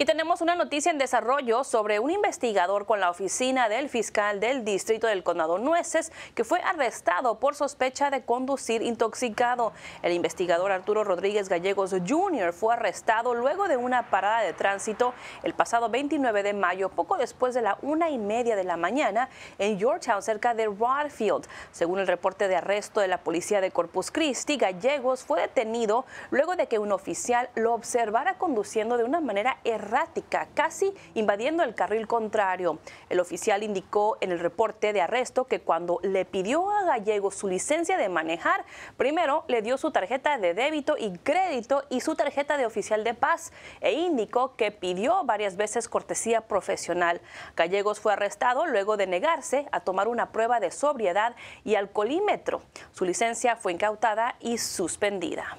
Y tenemos una noticia en desarrollo sobre un investigador con la oficina del fiscal del distrito del condado Nueces que fue arrestado por sospecha de conducir intoxicado. El investigador Arturo Rodríguez Gallegos Jr. fue arrestado luego de una parada de tránsito el pasado 29 de mayo, poco después de la una y media de la mañana en Georgetown, cerca de Rodfield. Según el reporte de arresto de la policía de Corpus Christi, Gallegos fue detenido luego de que un oficial lo observara conduciendo de una manera errónea errática, casi invadiendo el carril contrario. El oficial indicó en el reporte de arresto que cuando le pidió a Gallegos su licencia de manejar, primero le dio su tarjeta de débito y crédito y su tarjeta de oficial de paz e indicó que pidió varias veces cortesía profesional. Gallegos fue arrestado luego de negarse a tomar una prueba de sobriedad y alcoholímetro. Su licencia fue incautada y suspendida.